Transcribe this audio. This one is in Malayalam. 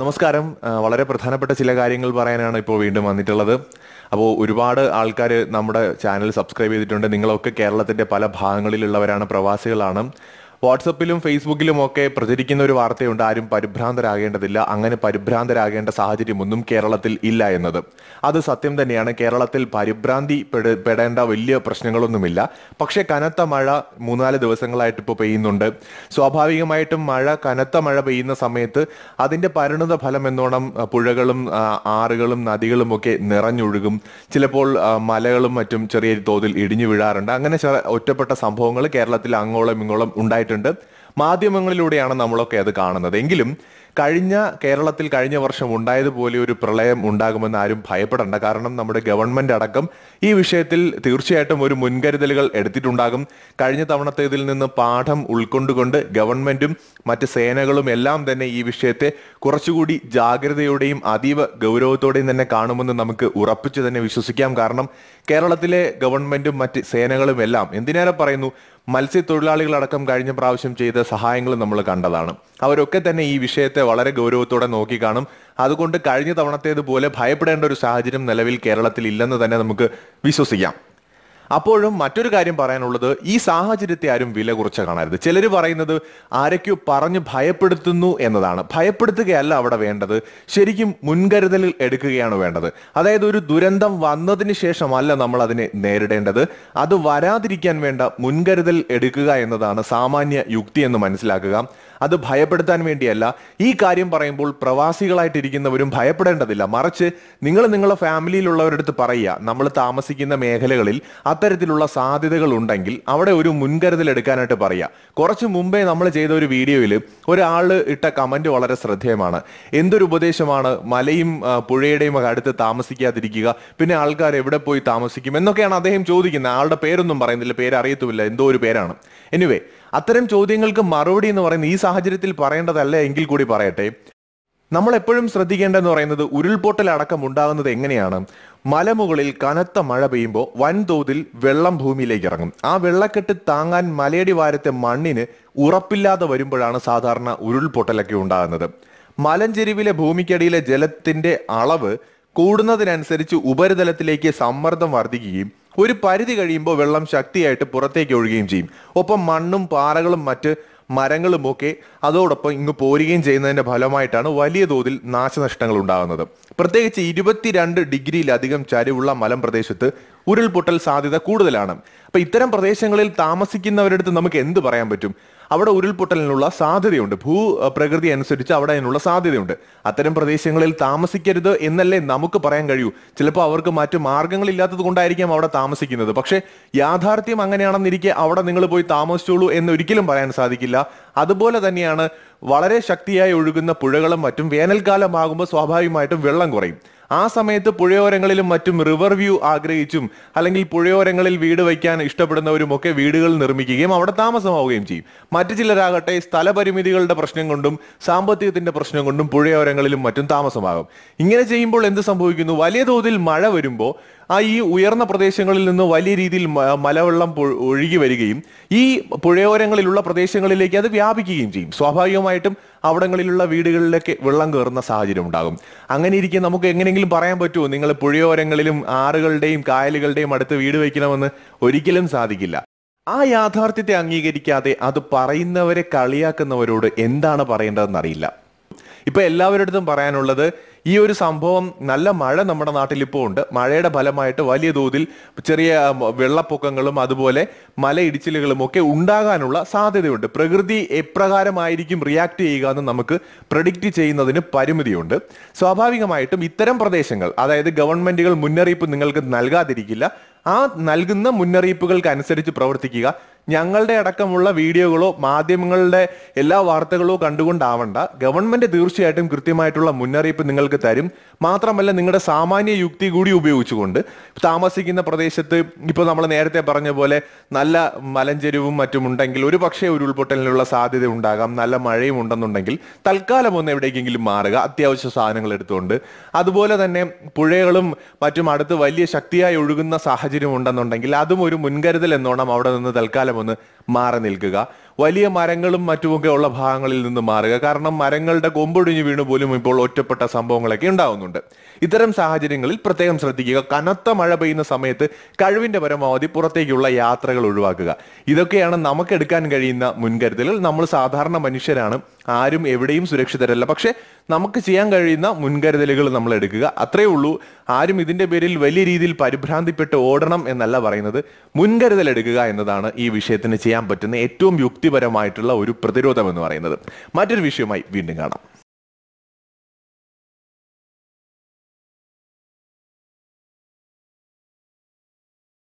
നമസ്കാരം വളരെ പ്രധാനപ്പെട്ട ചില കാര്യങ്ങൾ പറയാനാണ് ഇപ്പോൾ വീണ്ടും വന്നിട്ടുള്ളത് അപ്പോൾ ഒരുപാട് ആൾക്കാർ നമ്മുടെ ചാനൽ സബ്സ്ക്രൈബ് ചെയ്തിട്ടുണ്ട് നിങ്ങളൊക്കെ കേരളത്തിൻ്റെ പല ഭാഗങ്ങളിലുള്ളവരാണ് പ്രവാസികളാണ് വാട്സപ്പിലും ഫേസ്ബുക്കിലും ഒക്കെ പ്രചരിക്കുന്ന ഒരു വാർത്തയുണ്ട് ആരും പരിഭ്രാന്തരാകേണ്ടതില്ല അങ്ങനെ പരിഭ്രാന്തരാകേണ്ട സാഹചര്യമൊന്നും കേരളത്തിൽ ഇല്ല എന്നത് അത് സത്യം തന്നെയാണ് കേരളത്തിൽ പരിഭ്രാന്തി പെടേണ്ട വലിയ പ്രശ്നങ്ങളൊന്നുമില്ല പക്ഷേ കനത്ത മഴ മൂന്നാല് ദിവസങ്ങളായിട്ട് ഇപ്പോൾ പെയ്യുന്നുണ്ട് സ്വാഭാവികമായിട്ടും മഴ കനത്ത മഴ പെയ്യുന്ന സമയത്ത് അതിൻ്റെ പരിണത ഫലം എന്നോണം പുഴകളും ആറുകളും നദികളും ഒക്കെ നിറഞ്ഞൊഴുകും ചിലപ്പോൾ മലകളും മറ്റും ചെറിയ തോതിൽ ഇടിഞ്ഞു വീഴാറുണ്ട് അങ്ങനെ ഒറ്റപ്പെട്ട സംഭവങ്ങൾ കേരളത്തിൽ അങ്ങോളം ഇങ്ങോളം ഉണ്ടായിട്ടുണ്ട് ആയിട്ടുണ്ട് മാധ്യമങ്ങളിലൂടെയാണ് നമ്മളൊക്കെ അത് കാണുന്നത് എങ്കിലും കഴിഞ്ഞ കേരളത്തിൽ കഴിഞ്ഞ വർഷം ഉണ്ടായതുപോലെ ഒരു പ്രളയം ഉണ്ടാകുമെന്ന് ആരും ഭയപ്പെടേണ്ട കാരണം നമ്മുടെ ഗവൺമെന്റ് അടക്കം ഈ വിഷയത്തിൽ തീർച്ചയായിട്ടും ഒരു മുൻകരുതലുകൾ എടുത്തിട്ടുണ്ടാകും കഴിഞ്ഞ തവണത്തേതിൽ നിന്ന് പാഠം ഉൾക്കൊണ്ടുകൊണ്ട് ഗവൺമെന്റും മറ്റ് സേനകളും എല്ലാം തന്നെ ഈ വിഷയത്തെ കുറച്ചുകൂടി ജാഗ്രതയോടെയും അതീവ ഗൗരവത്തോടെയും തന്നെ കാണുമെന്ന് നമുക്ക് ഉറപ്പിച്ചു തന്നെ വിശ്വസിക്കാം കാരണം കേരളത്തിലെ ഗവൺമെന്റും മറ്റ് സേനകളും എല്ലാം എന്തിനേറെ പറയുന്നു മത്സ്യത്തൊഴിലാളികളടക്കം കഴിഞ്ഞ പ്രാവശ്യം ചെയ്ത സഹായങ്ങൾ നമ്മൾ കണ്ടതാണ് അവരൊക്കെ തന്നെ ഈ വിഷയത്തെ വളരെ ഗൗരവത്തോടെ നോക്കിക്കാണും അതുകൊണ്ട് കഴിഞ്ഞ തവണത്തേതുപോലെ ഭയപ്പെടേണ്ട ഒരു സാഹചര്യം നിലവിൽ കേരളത്തിൽ ഇല്ലെന്ന് തന്നെ നമുക്ക് വിശ്വസിക്കാം അപ്പോഴും മറ്റൊരു കാര്യം പറയാനുള്ളത് ഈ സാഹചര്യത്തെ ആരും വില കുറച്ച് കാണരുത് ചിലർ പറയുന്നത് ആരൊക്കെയോ പറഞ്ഞ് ഭയപ്പെടുത്തുന്നു എന്നതാണ് ഭയപ്പെടുത്തുകയല്ല അവിടെ വേണ്ടത് ശരിക്കും മുൻകരുതൽ എടുക്കുകയാണ് വേണ്ടത് അതായത് ഒരു ദുരന്തം വന്നതിന് ശേഷമല്ല നമ്മൾ അതിനെ നേരിടേണ്ടത് അത് വരാതിരിക്കാൻ വേണ്ട മുൻകരുതൽ എടുക്കുക എന്നതാണ് സാമാന്യ യുക്തി എന്ന് മനസ്സിലാക്കുക അത് ഭയപ്പെടുത്താൻ വേണ്ടിയല്ല ഈ കാര്യം പറയുമ്പോൾ പ്രവാസികളായിട്ടിരിക്കുന്നവരും ഭയപ്പെടേണ്ടതില്ല മറിച്ച് നിങ്ങൾ നിങ്ങളുടെ അടുത്ത് പറയുക നമ്മൾ താമസിക്കുന്ന മേഖലകളിൽ അത്തരത്തിലുള്ള സാധ്യതകൾ ഉണ്ടെങ്കിൽ അവിടെ ഒരു മുൻകരുതൽ എടുക്കാനായിട്ട് പറയുക കുറച്ച് മുമ്പേ നമ്മൾ ചെയ്ത ഒരു വീഡിയോയിൽ ഒരാൾ ഇട്ട കമന്റ് വളരെ ശ്രദ്ധേയമാണ് എന്തൊരു ഉപദേശമാണ് മലയും പുഴയുടെയും അടുത്ത് താമസിക്കാതിരിക്കുക പിന്നെ ആൾക്കാർ എവിടെ പോയി താമസിക്കും എന്നൊക്കെയാണ് അദ്ദേഹം ചോദിക്കുന്നത് ആളുടെ പേരൊന്നും പറയുന്നില്ല പേര് അറിയത്തുമില്ല എന്തോ ഒരു പേരാണ് എനിവേ അത്തരം ചോദ്യങ്ങൾക്ക് മറുപടി എന്ന് പറയുന്നത് ഈ സാഹചര്യത്തിൽ പറയേണ്ടതല്ല എങ്കിൽ കൂടി പറയട്ടെ നമ്മൾ എപ്പോഴും ശ്രദ്ധിക്കേണ്ടതെന്ന് പറയുന്നത് ഉരുൾപൊട്ടൽ അടക്കം ഉണ്ടാകുന്നത് എങ്ങനെയാണ് മലമുകളിൽ കനത്ത മഴ പെയ്യുമ്പോൾ വൻതോതിൽ വെള്ളം ഭൂമിയിലേക്ക് ഇറങ്ങും ആ വെള്ളക്കെട്ട് താങ്ങാൻ മലയടി വാരത്തെ മണ്ണിന് ഉറപ്പില്ലാതെ വരുമ്പോഴാണ് സാധാരണ ഉരുൾപൊട്ടലൊക്കെ ഉണ്ടാകുന്നത് മലഞ്ചെരിവിലെ ഭൂമിക്കടിയിലെ ജലത്തിന്റെ അളവ് കൂടുന്നതിനനുസരിച്ച് ഉപരിതലത്തിലേക്ക് സമ്മർദ്ദം വർദ്ധിക്കുകയും ഒരു പരിധി കഴിയുമ്പോൾ വെള്ളം ശക്തിയായിട്ട് പുറത്തേക്ക് ഒഴുകുകയും ചെയ്യും ഒപ്പം മണ്ണും പാറകളും മറ്റ് മരങ്ങളുമൊക്കെ അതോടൊപ്പം ഇങ്ങ് പോരുകയും ചെയ്യുന്നതിന്റെ ഫലമായിട്ടാണ് വലിയ തോതിൽ നാശനഷ്ടങ്ങൾ ഉണ്ടാകുന്നത് പ്രത്യേകിച്ച് ഇരുപത്തിരണ്ട് ഡിഗ്രിയിലധികം ചരിവുള്ള പ്രദേശത്ത് ഉരുൾപൊട്ടൽ സാധ്യത കൂടുതലാണ് അപ്പം ഇത്തരം പ്രദേശങ്ങളിൽ താമസിക്കുന്നവരടുത്ത് നമുക്ക് എന്ത് പറയാൻ പറ്റും അവിടെ ഉരുൾപൊട്ടലിനുള്ള സാധ്യതയുണ്ട് ഭൂപ്രകൃതി അനുസരിച്ച് അവിടെ അതിനുള്ള സാധ്യതയുണ്ട് അത്തരം പ്രദേശങ്ങളിൽ താമസിക്കരുത് എന്നല്ലേ നമുക്ക് പറയാൻ കഴിയൂ ചിലപ്പോൾ അവർക്ക് മറ്റ് മാർഗങ്ങളില്ലാത്തത് കൊണ്ടായിരിക്കാം അവിടെ താമസിക്കുന്നത് പക്ഷേ യാഥാർത്ഥ്യം അങ്ങനെയാണെന്നിരിക്കെ അവിടെ നിങ്ങൾ പോയി താമസിച്ചോളൂ എന്ന് പറയാൻ സാധിക്കില്ല അതുപോലെ തന്നെയാണ് വളരെ ശക്തിയായി ഒഴുകുന്ന പുഴകളും മറ്റും വേനൽക്കാലമാകുമ്പോൾ സ്വാഭാവികമായിട്ടും വെള്ളം കുറയും ആ സമയത്ത് പുഴയോരങ്ങളിലും മറ്റും റിവർ വ്യൂ ആഗ്രഹിച്ചും അല്ലെങ്കിൽ പുഴയോരങ്ങളിൽ വീട് വയ്ക്കാൻ ഇഷ്ടപ്പെടുന്നവരും ഒക്കെ വീടുകൾ നിർമ്മിക്കുകയും അവിടെ താമസമാവുകയും ചെയ്യും മറ്റു ചിലരാകട്ടെ സ്ഥലപരിമിതികളുടെ പ്രശ്നം കൊണ്ടും സാമ്പത്തികത്തിന്റെ പ്രശ്നം കൊണ്ടും പുഴയോരങ്ങളിലും മറ്റും താമസമാകും ഇങ്ങനെ ചെയ്യുമ്പോൾ എന്ത് സംഭവിക്കുന്നു വലിയ തോതിൽ മഴ വരുമ്പോൾ ആ ഈ ഉയർന്ന പ്രദേശങ്ങളിൽ നിന്ന് വലിയ രീതിയിൽ മലവെള്ളം ഒഴുകി വരികയും ഈ പുഴയോരങ്ങളിലുള്ള പ്രദേശങ്ങളിലേക്ക് അത് വ്യാപിക്കുകയും ചെയ്യും സ്വാഭാവികമായിട്ടും അവിടങ്ങളിലുള്ള വീടുകളിലൊക്കെ വെള്ളം കയറുന്ന സാഹചര്യം ഉണ്ടാകും അങ്ങനെ ഇരിക്കെ നമുക്ക് എങ്ങനെയെങ്കിലും പറയാൻ പറ്റുമോ നിങ്ങൾ പുഴയോരങ്ങളിലും ആറുകളുടെയും കായലുകളുടെയും അടുത്ത് വീട് വയ്ക്കണമെന്ന് ഒരിക്കലും സാധിക്കില്ല ആ യാഥാർത്ഥ്യത്തെ അംഗീകരിക്കാതെ അത് പറയുന്നവരെ കളിയാക്കുന്നവരോട് എന്താണ് പറയേണ്ടതെന്ന് അറിയില്ല ഇപ്പൊ എല്ലാവരുടെ അടുത്തും പറയാനുള്ളത് ഈ ഒരു സംഭവം നല്ല മഴ നമ്മുടെ നാട്ടിൽ ഇപ്പോൾ ഉണ്ട് മഴയുടെ ഫലമായിട്ട് വലിയ തോതിൽ ചെറിയ വെള്ളപ്പൊക്കങ്ങളും അതുപോലെ മലയിടിച്ചിലുകളും ഒക്കെ ഉണ്ടാകാനുള്ള സാധ്യതയുണ്ട് പ്രകൃതി എപ്രകാരമായിരിക്കും റിയാക്ട് ചെയ്യുക എന്ന് നമുക്ക് പ്രഡിക്റ്റ് ചെയ്യുന്നതിന് പരിമിതിയുണ്ട് സ്വാഭാവികമായിട്ടും ഇത്തരം പ്രദേശങ്ങൾ അതായത് ഗവൺമെന്റുകൾ മുന്നറിയിപ്പ് നിങ്ങൾക്ക് നൽകാതിരിക്കില്ല ആ നൽകുന്ന മുന്നറിയിപ്പുകൾക്ക് അനുസരിച്ച് പ്രവർത്തിക്കുക ഞങ്ങളുടെ അടക്കമുള്ള വീഡിയോകളോ മാധ്യമങ്ങളുടെ എല്ലാ വാർത്തകളോ കണ്ടുകൊണ്ടാവണ്ട ഗവൺമെന്റ് തീർച്ചയായിട്ടും കൃത്യമായിട്ടുള്ള മുന്നറിയിപ്പ് നിങ്ങൾക്ക് തരും മാത്രമല്ല നിങ്ങളുടെ സാമാന്യ യുക്തി കൂടി ഉപയോഗിച്ചുകൊണ്ട് താമസിക്കുന്ന പ്രദേശത്ത് ഇപ്പോൾ നമ്മൾ നേരത്തെ പറഞ്ഞ പോലെ നല്ല മലഞ്ചെരിവും മറ്റും ഉണ്ടെങ്കിൽ ഒരു പക്ഷേ ഒരു ഉൾപൊട്ടലിനുള്ള സാധ്യത ഉണ്ടാകാം നല്ല മഴയും ഉണ്ടെന്നുണ്ടെങ്കിൽ തൽക്കാലം ഒന്ന് എവിടേക്കെങ്കിലും മാറുക അത്യാവശ്യ സാധനങ്ങൾ എടുത്തുകൊണ്ട് അതുപോലെ തന്നെ പുഴകളും മറ്റും അടുത്ത് വലിയ ശക്തിയായി ഒഴുകുന്ന സാഹചര്യം ഉണ്ടെന്നുണ്ടെങ്കിൽ അതും ഒരു മുൻകരുതൽ എന്നോണം അവിടെ നിന്ന് തൽക്കാലം കാലമൊന്ന് മാറി നിൽക്കുക വലിയ മരങ്ങളും മറ്റുമൊക്കെ ഉള്ള ഭാഗങ്ങളിൽ നിന്ന് മാറുക കാരണം മരങ്ങളുടെ കൊമ്പൊടിഞ്ഞു വീണ് പോലും ഇപ്പോൾ ഒറ്റപ്പെട്ട സംഭവങ്ങളൊക്കെ ഉണ്ടാവുന്നുണ്ട് ഇത്തരം സാഹചര്യങ്ങളിൽ പ്രത്യേകം ശ്രദ്ധിക്കുക കനത്ത മഴ പെയ്യുന്ന സമയത്ത് കഴിവിന്റെ പരമാവധി പുറത്തേക്കുള്ള യാത്രകൾ ഒഴിവാക്കുക ഇതൊക്കെയാണ് നമുക്ക് എടുക്കാൻ കഴിയുന്ന മുൻകരുതലുകൾ നമ്മൾ സാധാരണ മനുഷ്യരാണ് ആരും എവിടെയും സുരക്ഷിതരല്ല പക്ഷേ നമുക്ക് ചെയ്യാൻ കഴിയുന്ന മുൻകരുതലുകൾ നമ്മൾ എടുക്കുക അത്രേ ഉള്ളൂ ആരും ഇതിന്റെ പേരിൽ വലിയ രീതിയിൽ പരിഭ്രാന്തിപ്പെട്ട് ഓടണം എന്നല്ല പറയുന്നത് മുൻകരുതൽ എടുക്കുക എന്നതാണ് ഈ വിഷയത്തിന് ചെയ്യാൻ പറ്റുന്ന ഏറ്റവും യുക്തി വ്യക്തിപരമായിട്ടുള്ള ഒരു പ്രതിരോധം എന്ന് പറയുന്നത് മറ്റൊരു വിഷയമായി വീണ്ടും കാണാം